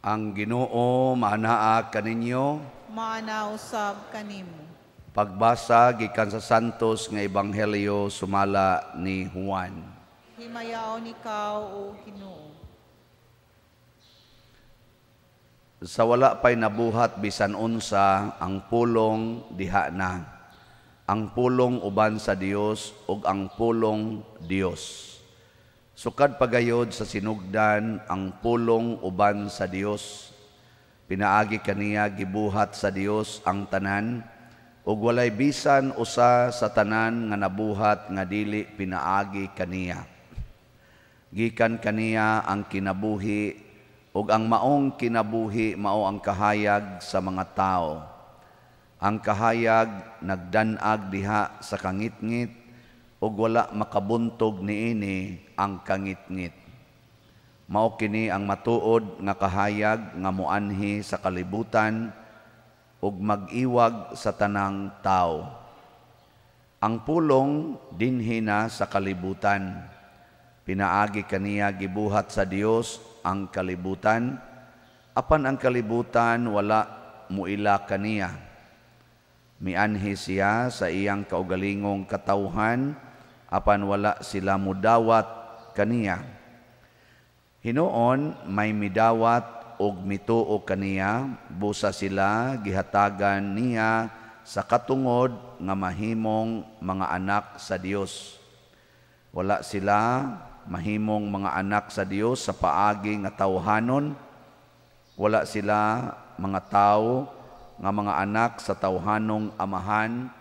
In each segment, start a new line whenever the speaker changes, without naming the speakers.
Ang Ginoo manaa kaninyo, maanaw sab kanimo. Pagbasa gikan sa Santos nga Ebanghelyo sumala ni Juan. Himayaon ikaw o Ginoo. Sa wala pa'y nabuhat bisan unsa ang pulong diha na. Ang pulong uban sa Dios ug ang pulong Dios. Sukad pagayod sa sinugdan ang pulong uban sa Dios. Pinaagi kaniya gibuhat sa Dios ang tanan ug walay bisan usa sa tanan nga nabuhat nga dili pinaagi kaniya. Gikan kaniya ang kinabuhi ug ang maong kinabuhi mao ang kahayag sa mga tao. Ang kahayag nagdanag diha sa kangitngit ug wala makabuntog niini ang kangitngit. Mao kini ang matuod nga kahayag nga muanhi sa kalibutan ug mag-iwag sa tanang tao. Ang pulong dinhi na sa kalibutan. Pinaagi kaniya gibuhat sa Dios ang kalibutan apan ang kalibutan wala muila kaniya. Mianhi siya sa iyang kaugalingong katawhan apan wala sila mudawat kaniya. Hinoon may midawat og mituo kaniya busa sila gihatagan niya sa katungod nga mahimong mga anak sa Dios. Wala sila mahimong mga anak sa Dios sa paagi nga tawhanon. Wala sila mga tao nga mga anak sa tawhanong amahan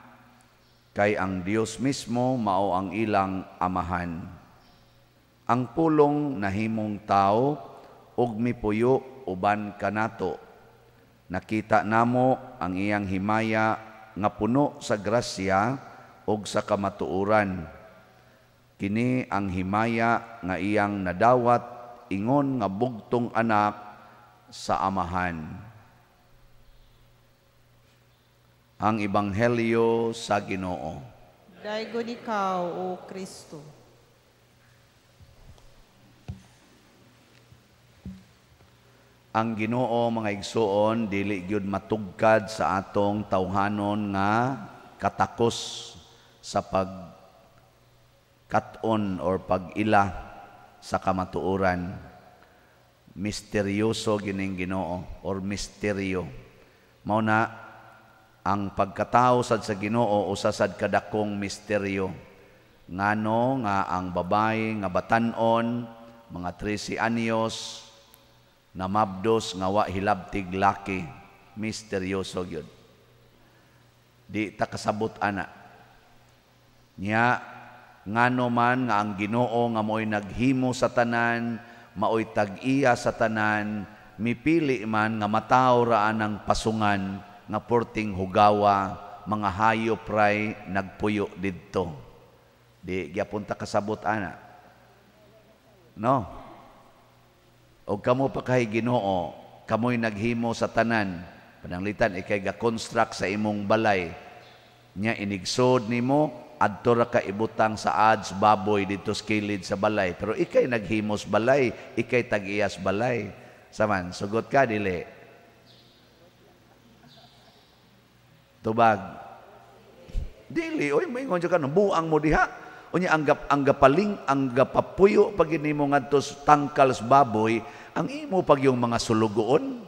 kay ang Dios mismo mao ang ilang amahan. Ang pulong nahimong tao, ug mipuyo uban kanato. Nakita namo ang iyang himaya nga puno sa grasya ug sa kamatuoran. Kini ang himaya nga iyang nadawat ingon nga bugtong anak sa amahan. ang Ebanghelyo sa Ginoo. Daigon ikaw, O Kristo. Ang Ginoo mga igsuon dili gyud matugkad sa atong tawhanon nga katakos sa pag katon or pagila sa kamatuoran misteryoso gining Ginoo or misteryo mao na ang pagkatao sad sa Ginoo usa sad kadakong misteryo ngano nga ang babae nga batanon mga 13 anyos na mabdos nga wa hilabtig laki misteryoso gyud di ta kasabot ana niya ngano man nga ang Ginoo nga moy naghimo sa tanan maoy tag-iya sa tanan mipili man nga mataw ra anang pasungan nga porting hugawa mga hayop ray nagpuyo didto. Di gyapunta kasabot ana. No. o kamo pa kay Ginoo, kamoy naghimo sa tanan. Pananglitan ikay ga-construct sa imong balay. Nya inigsod nimo adto ra ka ibutang sa ads baboy dito skilid sa balay pero ikay naghimos balay ikay tag-iyas balay saman sugot ka dili Tubag. Dili, oy, may ngon ka, buang mo diha. Unya anggap anggapaling anggapapuyo pag ini mo ngadto tangkal baboy ang imo pag yung mga sulugoon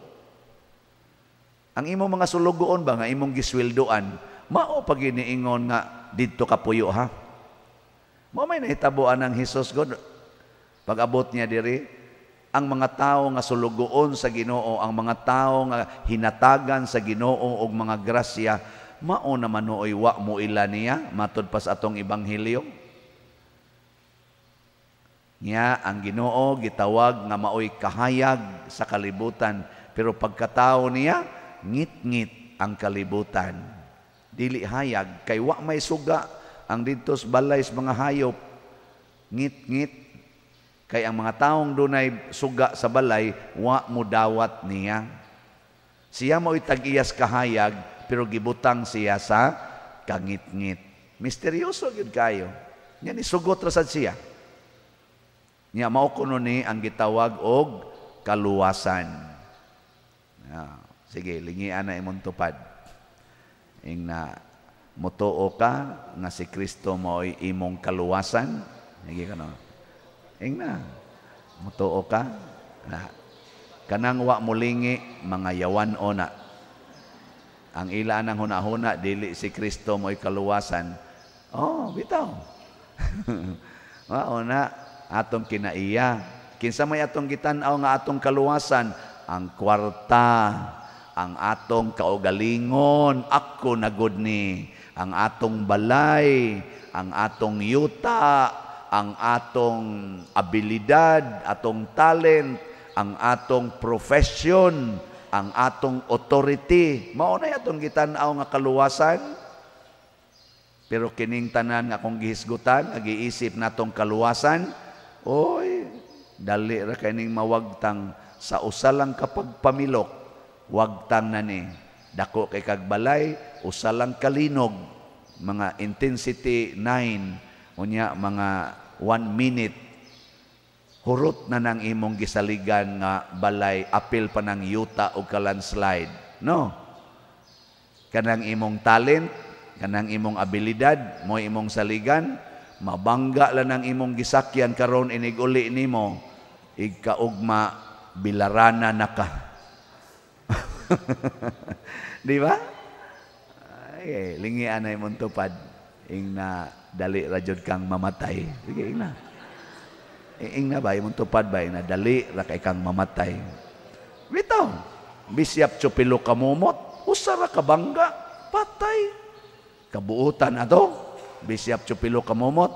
ang imo mga sulugoon ba nga imong gisweldoan mao pag iniingon nga didto ka puyo ha mao may nahitaboan ang Hesus God pag abot niya diri ang mga tao nga sulugoon sa Ginoo, ang mga tao nga hinatagan sa Ginoo og mga grasya, mao na manuoy wa mo ila niya matud pa sa atong ebanghelyo. Niya ang Ginoo gitawag nga maoy kahayag sa kalibutan, pero pagkatao niya ngit-ngit ang kalibutan. Dili hayag kay wa may suga ang didtos balay sa mga hayop. Ngit-ngit Kay ang mga taong dunay suga sa balay, wa mo dawat niya. Siya mo itag-iyas kahayag, pero gibutang siya sa kangit-ngit. Misteryoso gid kayo. Yan isugot ra sad siya. Niya mao ni ang gitawag og kaluwasan. Yeah. Sige, lingian na imong tupad. Ing na motoo ka nga si Kristo mo'y imong kaluwasan. Nagi ka no? Ing na. Mutuo ka. Lahat. Kanang wa mulingi, mga yawan ona. Ang ila ng hunahuna, dili si Kristo mo'y kaluwasan. Oh, bitaw. wa Mao na, atong kinaiya. Kinsa may atong gitanaw nga atong kaluwasan, ang kwarta, ang atong kaugalingon, ako na good ni, ang atong balay, ang atong yuta, ang atong abilidad, atong talent, ang atong profession, ang atong authority. Mao na atong gitanaw nga kaluwasan. Pero kining tanan nga akong gihisgutan, nagiisip natong kaluwasan, oy, dali ra kining mawagtang sa usa lang kapag pamilok, wagtang na ni. Dako kay kagbalay, usa lang kalinog, mga intensity 9 Unya mga one minute hurot na nang imong gisaligan nga balay apil pa ng yuta o kalanslide. No. Kanang imong talent, kanang imong abilidad, mo imong saligan, mabangga lang ang imong gisakyan karon iniguli nimo igkaugma bilarana na ka di ba ay lingian ay mong tupad ing na dali ra jud kang mamatay. Sige na. Iing na ba, imong tupad ba, na dali ra kay kang mamatay. Bitaw, bisyap chupilo kamumot, usa ra kabangga, patay. Kabuutan ato, bisyap chupilo kamumot,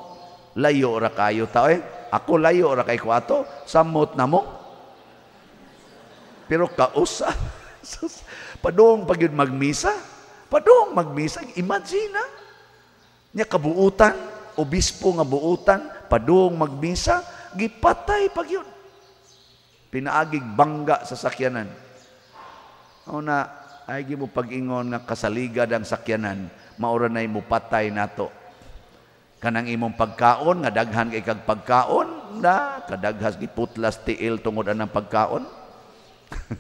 layo ra kayo tao eh. Ako layo ra kay ko ato, samot na mo. Pero kausa, padung pagyud magmisa, padung magmisa, imagine na. Nya kabuutan, obispo nga buutan, padung magbisa, gipatay pag yun. Pinaagig bangga sa sakyanan. O na, ay mo pag-ingon nga kasaligad ang sakyanan, maura na mo patay nato. Kanang imong pagkaon, nga daghan kay kag pagkaon, na kadaghas giputlas tiil tungod anang pagkaon.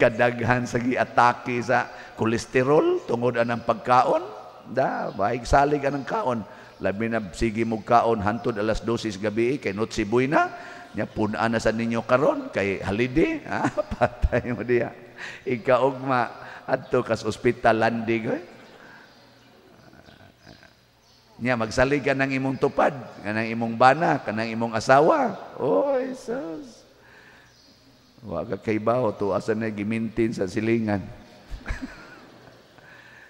kadaghan sa giatake sa kolesterol tungod anang pagkaon da, mahigsalig anang kaon. Labi na sige mo kaon, hantod alas dosis gabi, kay not sibuy na, niya punaan na sa ninyo karon kay halide, ha? patay mo diya. Ikaugma, ato kas ospital landing, eh? niya magsalig ka ng imong tupad, kanang imong bana, kanang imong asawa. Oy, sus. Wa ka kay baho to asa na gimintin sa silingan.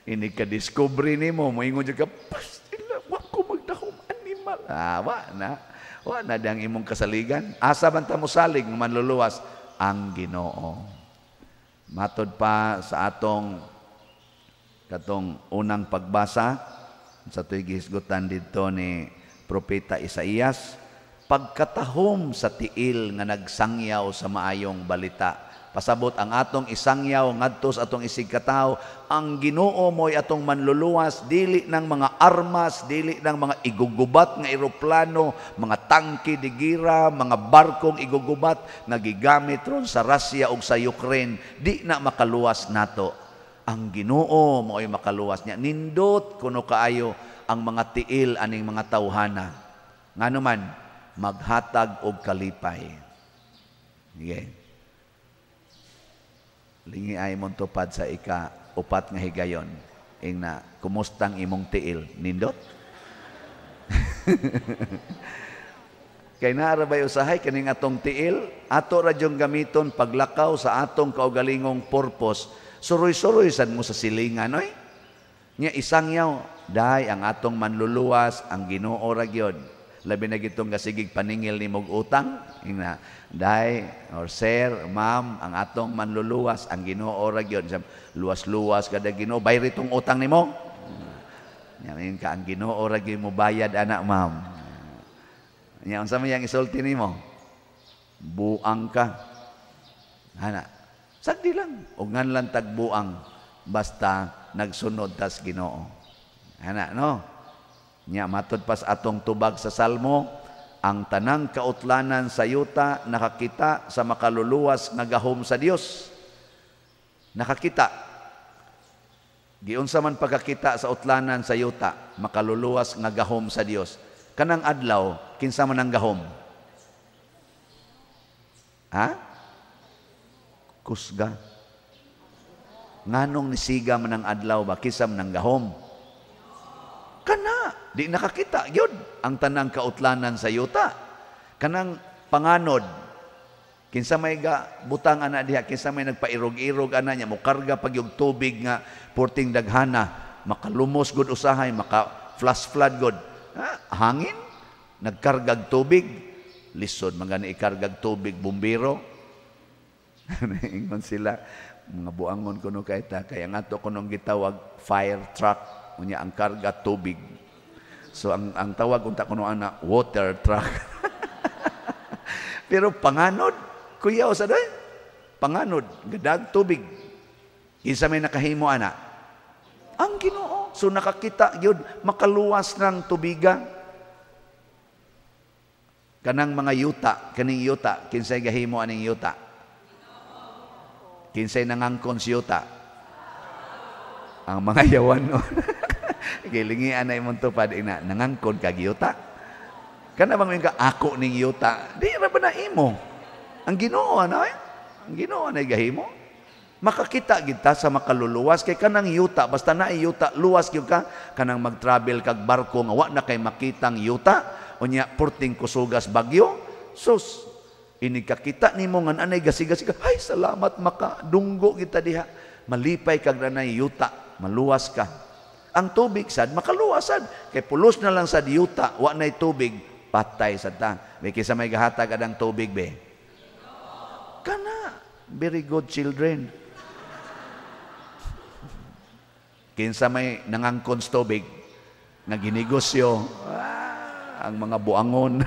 ini Inikadiscovery ni mo, moingon dyan ka, pastila, wa ko magdahom animal. Ah, wa na. Wa na dang imong kasaligan. Asa man ta mo salig, manluluwas ang ginoo. Matod pa sa atong katong unang pagbasa sa tuig gisgutan dito ni Propeta Isaías, pagkatahom sa tiil nga nagsangyaw sa maayong balita Pasabot ang atong isangyaw ngadto sa atong isigkatao ang Ginoo mo'y atong manluluwas dili ng mga armas, dili ng mga igugubat nga eroplano, mga tangke de gira, mga barkong igugubat nga gigamit ron sa Russia ug sa Ukraine, di na makaluwas nato. Ang Ginoo mo'y makaluwas niya. Nindot kuno kaayo ang mga tiil aning mga tawhana. nganuman maghatag og kalipay. Yeah lingi ay tupad sa ika upat nga higayon. Ing na, kumustang imong tiil? Nindot? Kay naarabay usahay kining atong tiil, ato radyong gamiton paglakaw sa atong kaugalingong purpose. Suroy-suroy sad mo sa silingan, oy. Nya isang yaw, dahay ang atong manluluwas, ang Ginoo ra gyud labi na gitong nga sigig paningil ni mog utang ina dai or sir ma'am ang atong manluluwas ang Ginoo ra gyud luwas-luwas kada Ginoo bayri itong utang nimo Yamin ka ang Ginoo ra gyud mo bayad anak ma'am nya unsa man yang isulti nimo buang ka ana sagdi lang ug nganlan tagbuang basta nagsunod tas Ginoo ana no Nya matod pas atong tubag sa Salmo, ang tanang kautlanan sa yuta nakakita sa makaluluwas nga gahom sa Dios. Nakakita. Giunsa man pagkakita sa utlanan sa yuta, makaluluwas nga gahom sa Dios. Kanang adlaw, kinsa man ang gahom? Ha? Kusga. Nganong nisiga man ang adlaw ba? kinsa man ang gahom? Kana, di nakakita. Yun, ang tanang kautlanan sa yuta. Kanang panganod, kinsa may ga butang ana diha, kinsa may nagpairog-irog ana niya, mukarga pag yung tubig nga porting daghana, makalumos gud usahay, maka flash flood gud. Ha? Hangin, nagkargag tubig, lisod magani ikargag tubig bumbiro. Ingon sila, mga buangon kuno kay kaya nga to kunong gitawag fire truck unya ang karga tubig. So ang, ang tawag unta kuno ana water truck. Pero panganod kuya usad ay panganod gadag tubig. Kinsa may nakahimo ana? Ang Ginoo. So nakakita gyud makaluwas ng tubiga kanang mga yuta, kaning yuta, kinsay gahimo aning yuta? Kinsay nangangkon si yuta? Ang mga yawan no. Gilingian anay imong tupad ina, nangangkod kag yuta. Kana bang ka ako ning yuta, di ra na imo? Ang Ginoo ano eh? Ang Ginoo na gahimo. Makakita kita sa makaluluwas kay kanang yuta basta na yuta luwas gyud ka kanang mag-travel kag barko nga wa na kay makitang yuta unya porting kusugas bagyo. Sus, inikakita nimo nga anay gasigasig ay salamat maka dunggo kita diha malipay kag nanay yuta maluwas ka ang tubig sad makaluwa sad kay pulos na lang sad yuta wa nay tubig patay sad ta may kisa may gahatag adang tubig be kana very good children kinsa may nangangkon tubig nga ginegosyo ah, ang mga buangon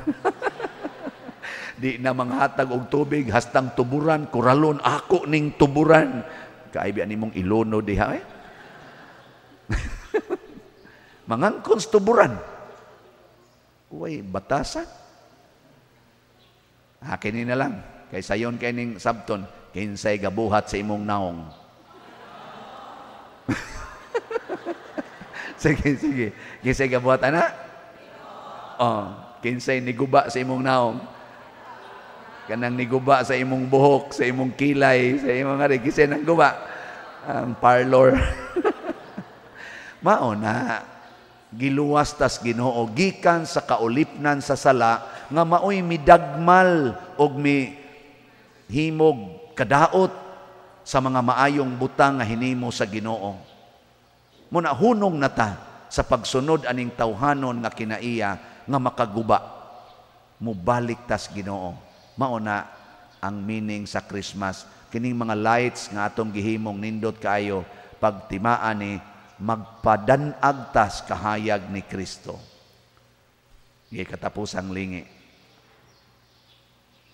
di na manghatag og tubig hastang tuburan kuralon ako ning tuburan kaibi ani mong ilono diha eh? Mangangkon sa tuburan. Uy, batasan. Hakinin na lang. Kay sayon kay ning sabton, kinsay gabuhat sa imong naong. sige, sige. Kinsay gabuhat, ana? Oh, kinsay niguba sa imong naong kanang niguba sa imong buhok, sa imong kilay, sa imong ari kisin ang guba. Ang parlor. Mao na giluwas tas Ginoo gikan sa kaulipnan sa sala nga maoy midagmal og mi himog kadaot sa mga maayong butang nga hinimo sa Ginoo muna hunong nata sa pagsunod aning tawhanon nga kinaiya nga makaguba mubalik tas Ginoo mao na ang meaning sa Christmas kining mga lights nga atong gihimong nindot kaayo pagtimaan ni eh, magpadanag tas kahayag ni Kristo. Ngay katapusang lingi.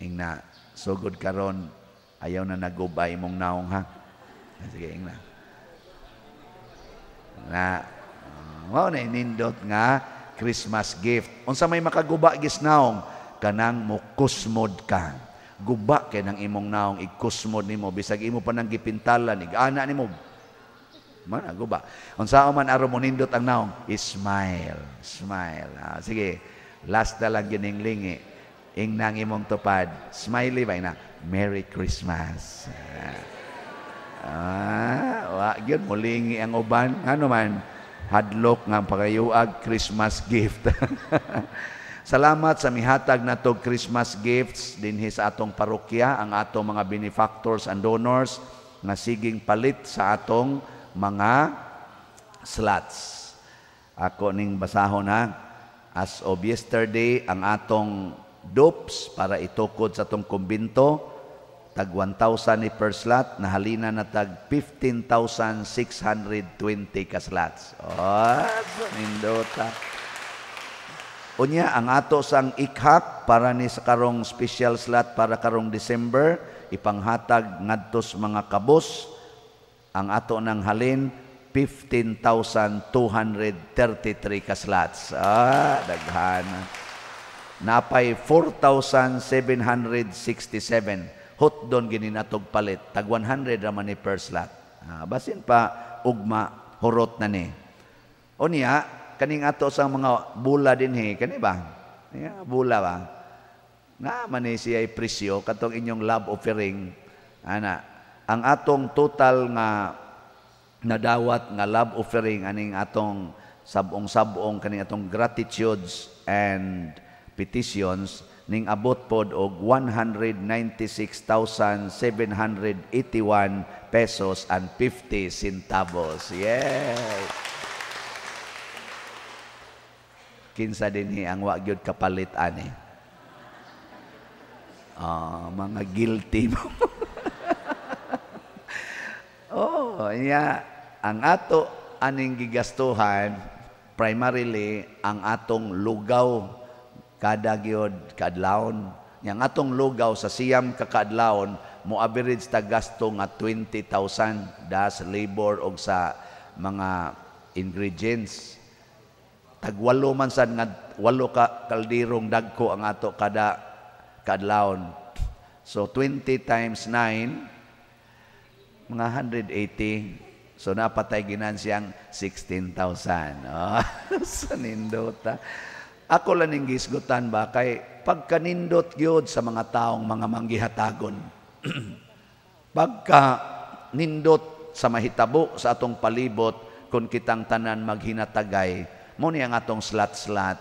Ing na, so good karon ayaw na nagubay mong naong ha. Sige, ing Na, mao oh, na inindot nga Christmas gift. Unsa may makaguba gis naong kanang mukusmod ka. Guba kay nang imong naong igkusmod nimo bisag imo pa nang gipintalan, igana nimo Man, ago ba? Unsa man aron mo ang naong, smile, smile. Ah, sige, last na lang gining lingi. Ing nang imong tupad, smiley ba na? Merry Christmas. Ah, ah wa gyud mo ang uban. Ano man? Hadlok nga pagayuag Christmas gift. Salamat sa mihatag natog Christmas gifts din sa atong parokya ang atong mga benefactors and donors na siging palit sa atong mga slots. Ako ning basahon ha. As of yesterday, ang atong dopes para itukod sa atong kumbinto, tag 1,000 ni per slot, nahalina na tag 15,620 ka slots. Oh, nindota. Unya, ang ato sang ikhak para ni sa karong special slot para karong December, ipanghatag ngadtos mga kabos, ang ato ng halin, 15,233 kaslats. Ah, daghan. Napay 4,767. Hot don ginin atog palit. Tag 100 raman ni per slot. Ah, basin pa, ugma, hurot na ni. O niya, kaning ato sa mga bula din he, kani ba? Yeah, bula ba? Na man ni siya presyo katong inyong love offering ana ang atong total nga nadawat nga love offering aning atong sabong-sabong kaning atong gratitudes and petitions ning abot pod og 196,781 pesos and 50 centavos. Yay! Kinsa dinhi ang wa gyud kapalit ani. Ah, oh, mga guilty mo. O niya, ang ato aning gigastuhan primarily ang atong lugaw kada gyud kadlawon. Yang atong lugaw sa siyam kakadlawon mo average ta gasto nga 20,000 das labor og sa mga ingredients. Tagwalo man sad nga walo ka kaldirong dagko ang ato kada kadlawon. So 20 times 9 mga 180. So napatay ginan siyang 16,000. Oh, sanindot ta. Ako lang ning gisgutan ba kay pagkanindot gyud sa mga taong mga manggihatagon. Pagka nindot sa mahitabo sa atong palibot kung kitang tanan maghinatagay, mo ni ang atong slat-slat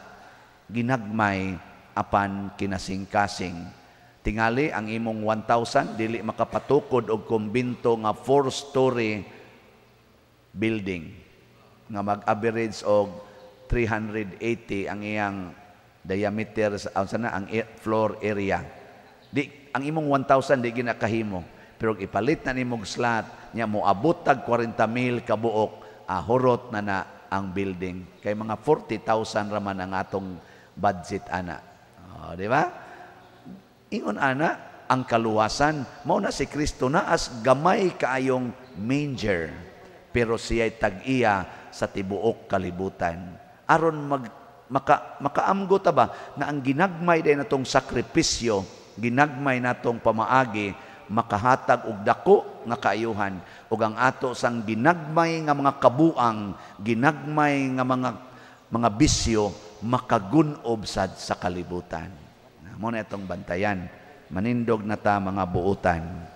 ginagmay apan kinasing-kasing Tingali ang imong 1,000, dili makapatukod og kumbinto nga four-story building nga mag-average og 380 ang iyang diameter sa uh, sana ang floor area. Di ang imong 1,000 di ginakahimo pero ipalit na nimog slot, nya moabot tag 40 mil kabuok ahorot na na ang building kay mga 40,000 raman ang atong budget ana. Oh, di ba? Ingon ana, ang kaluwasan. Mao na si Kristo naas gamay kaayong manger. Pero siya'y tag-iya sa tibuok kalibutan. Aron mag, maka, makaamgo ta ba na ang ginagmay din natong sakripisyo, ginagmay natong pamaagi, makahatag og dako nga kaayuhan ug ang ato sang ginagmay nga mga kabuang ginagmay nga mga mga bisyo makagunob sad sa kalibutan Muna itong bantayan. Manindog na ta mga buutan.